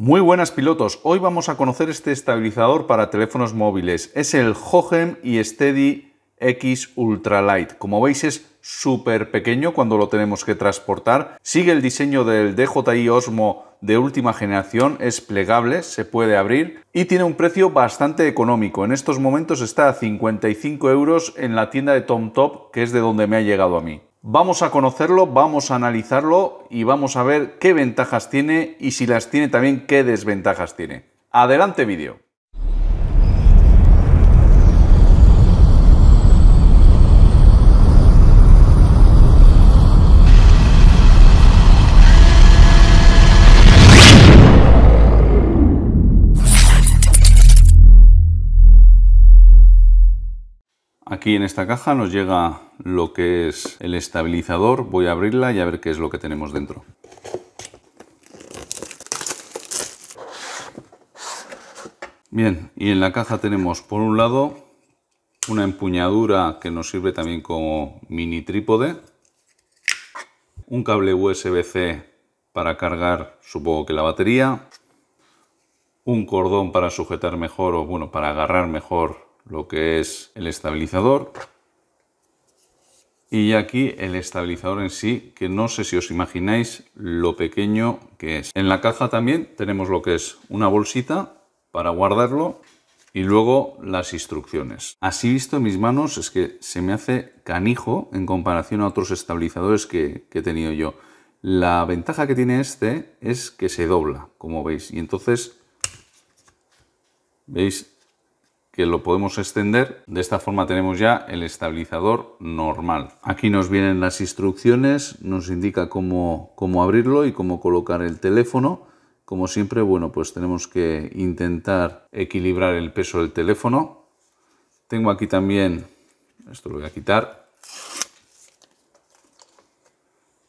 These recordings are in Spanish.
Muy buenas pilotos, hoy vamos a conocer este estabilizador para teléfonos móviles. Es el Hohem y Steady X Ultralight. Como veis es súper pequeño cuando lo tenemos que transportar. Sigue el diseño del DJI Osmo de última generación, es plegable, se puede abrir y tiene un precio bastante económico. En estos momentos está a 55 euros en la tienda de TomTop, que es de donde me ha llegado a mí. Vamos a conocerlo, vamos a analizarlo y vamos a ver qué ventajas tiene y si las tiene también qué desventajas tiene. Adelante vídeo. Aquí en esta caja nos llega lo que es el estabilizador. Voy a abrirla y a ver qué es lo que tenemos dentro. Bien, y en la caja tenemos por un lado una empuñadura que nos sirve también como mini trípode, un cable USB-C para cargar supongo que la batería, un cordón para sujetar mejor o bueno, para agarrar mejor lo que es el estabilizador. Y aquí el estabilizador en sí, que no sé si os imagináis lo pequeño que es. En la caja también tenemos lo que es una bolsita para guardarlo y luego las instrucciones. Así visto en mis manos es que se me hace canijo en comparación a otros estabilizadores que, que he tenido yo. La ventaja que tiene este es que se dobla, como veis, y entonces, veis, que lo podemos extender. De esta forma tenemos ya el estabilizador normal. Aquí nos vienen las instrucciones, nos indica cómo, cómo abrirlo y cómo colocar el teléfono. Como siempre, bueno, pues tenemos que intentar equilibrar el peso del teléfono. Tengo aquí también, esto lo voy a quitar.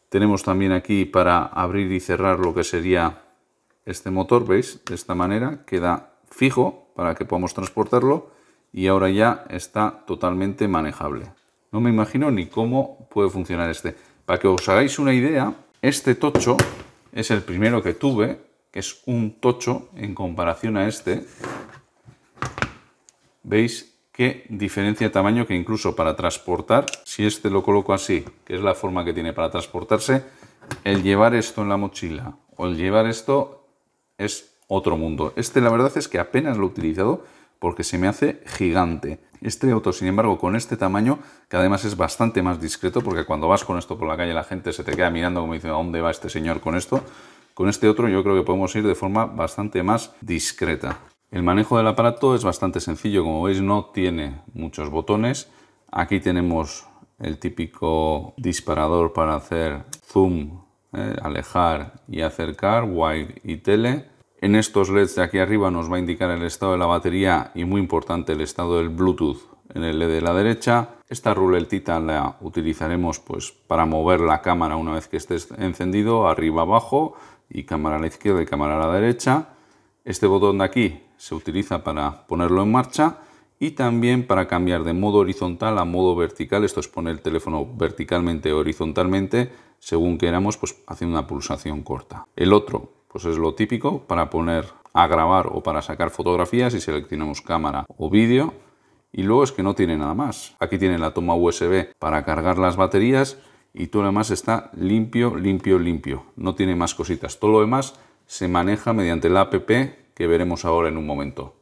Tenemos también aquí para abrir y cerrar lo que sería este motor, ¿veis? De esta manera queda fijo para que podamos transportarlo y ahora ya está totalmente manejable. No me imagino ni cómo puede funcionar este. Para que os hagáis una idea, este tocho es el primero que tuve, que es un tocho en comparación a este. ¿Veis qué diferencia de tamaño que incluso para transportar, si este lo coloco así, que es la forma que tiene para transportarse, el llevar esto en la mochila o el llevar esto es otro mundo. Este la verdad es que apenas lo he utilizado porque se me hace gigante. Este auto, sin embargo, con este tamaño, que además es bastante más discreto, porque cuando vas con esto por la calle la gente se te queda mirando como diciendo, ¿a dónde va este señor con esto? Con este otro yo creo que podemos ir de forma bastante más discreta. El manejo del aparato es bastante sencillo, como veis no tiene muchos botones. Aquí tenemos el típico disparador para hacer zoom, eh, alejar y acercar, wide y tele. En estos LEDs de aquí arriba nos va a indicar el estado de la batería y muy importante el estado del Bluetooth en el LED de la derecha. Esta ruletita la utilizaremos pues para mover la cámara una vez que esté encendido, arriba, abajo y cámara a la izquierda y cámara a la derecha. Este botón de aquí se utiliza para ponerlo en marcha y también para cambiar de modo horizontal a modo vertical. Esto es poner el teléfono verticalmente o horizontalmente según queramos, pues haciendo una pulsación corta. El otro pues es lo típico para poner a grabar o para sacar fotografías y seleccionamos cámara o vídeo. Y luego es que no tiene nada más. Aquí tiene la toma USB para cargar las baterías y todo lo demás está limpio, limpio, limpio. No tiene más cositas. Todo lo demás se maneja mediante la app que veremos ahora en un momento.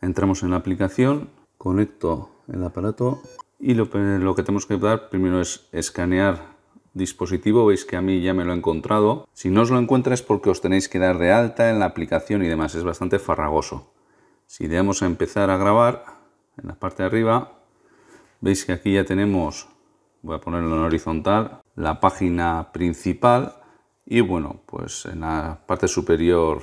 Entramos en la aplicación, conecto el aparato y lo, lo que tenemos que dar primero es escanear dispositivo veis que a mí ya me lo he encontrado. Si no os lo encuentra es porque os tenéis que dar de alta en la aplicación y demás, es bastante farragoso. Si le damos a empezar a grabar, en la parte de arriba, veis que aquí ya tenemos, voy a ponerlo en horizontal, la página principal y bueno, pues en la parte superior,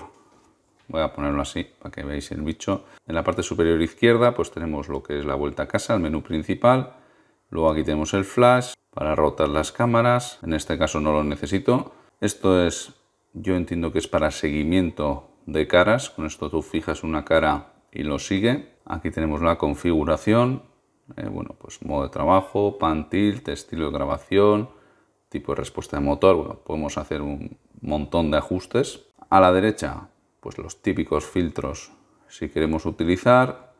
voy a ponerlo así para que veáis el bicho, en la parte superior izquierda pues tenemos lo que es la vuelta a casa, el menú principal, Luego aquí tenemos el flash para rotar las cámaras. En este caso no lo necesito. Esto es, yo entiendo que es para seguimiento de caras. Con esto tú fijas una cara y lo sigue. Aquí tenemos la configuración. Eh, bueno, pues modo de trabajo, pan tilt, estilo de grabación, tipo de respuesta de motor. podemos hacer un montón de ajustes. A la derecha, pues los típicos filtros si queremos utilizar.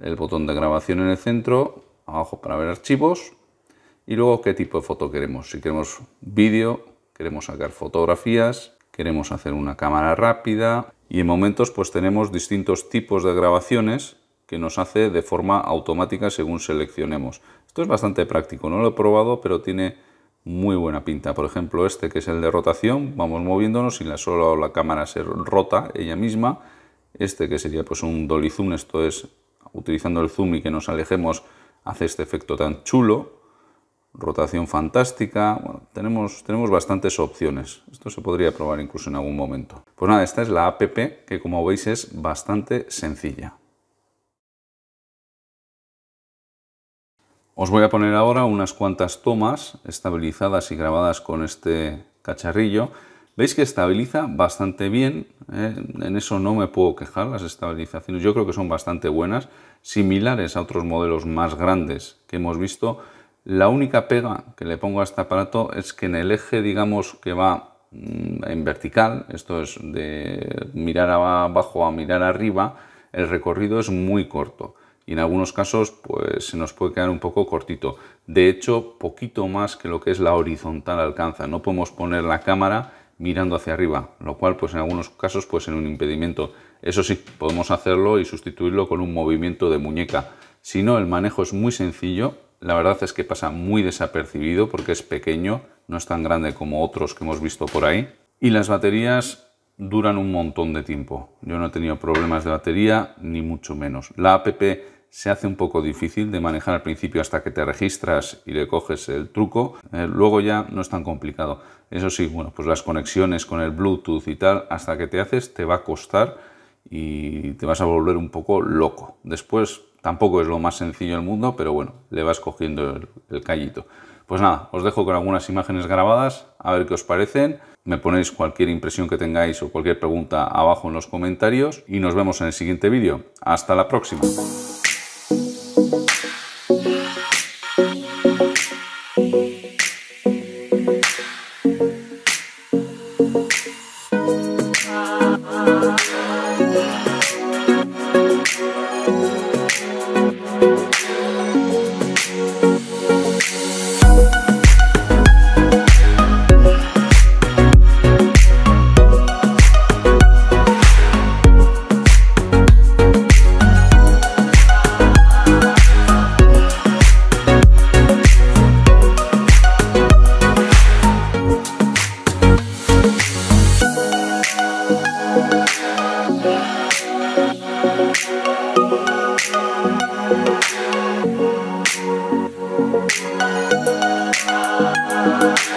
El botón de grabación en el centro, abajo para ver archivos y luego qué tipo de foto queremos. Si queremos vídeo, queremos sacar fotografías, queremos hacer una cámara rápida y en momentos pues tenemos distintos tipos de grabaciones que nos hace de forma automática según seleccionemos. Esto es bastante práctico, no lo he probado pero tiene muy buena pinta. Por ejemplo este que es el de rotación, vamos moviéndonos y la solo la cámara se rota ella misma. Este que sería pues un dolly zoom, esto es utilizando el zoom y que nos alejemos hace este efecto tan chulo. Rotación fantástica, tenemos, tenemos bastantes opciones. Esto se podría probar incluso en algún momento. Pues nada, esta es la app que como veis es bastante sencilla. Os voy a poner ahora unas cuantas tomas estabilizadas y grabadas con este cacharrillo Veis que estabiliza bastante bien, ¿eh? en eso no me puedo quejar, las estabilizaciones yo creo que son bastante buenas, similares a otros modelos más grandes que hemos visto. La única pega que le pongo a este aparato es que en el eje, digamos, que va mm, en vertical, esto es de mirar abajo a mirar arriba, el recorrido es muy corto y en algunos casos pues se nos puede quedar un poco cortito. De hecho, poquito más que lo que es la horizontal alcanza. No podemos poner la cámara mirando hacia arriba, lo cual pues en algunos casos puede en un impedimento. Eso sí, podemos hacerlo y sustituirlo con un movimiento de muñeca. Si no, el manejo es muy sencillo, la verdad es que pasa muy desapercibido porque es pequeño, no es tan grande como otros que hemos visto por ahí. Y las baterías duran un montón de tiempo. Yo no he tenido problemas de batería, ni mucho menos. La app se hace un poco difícil de manejar al principio hasta que te registras y le coges el truco. Eh, luego ya no es tan complicado. Eso sí, bueno, pues las conexiones con el Bluetooth y tal, hasta que te haces te va a costar y te vas a volver un poco loco. Después tampoco es lo más sencillo del mundo, pero bueno, le vas cogiendo el, el callito. Pues nada, os dejo con algunas imágenes grabadas, a ver qué os parecen. Me ponéis cualquier impresión que tengáis o cualquier pregunta abajo en los comentarios y nos vemos en el siguiente vídeo. Hasta la próxima. love.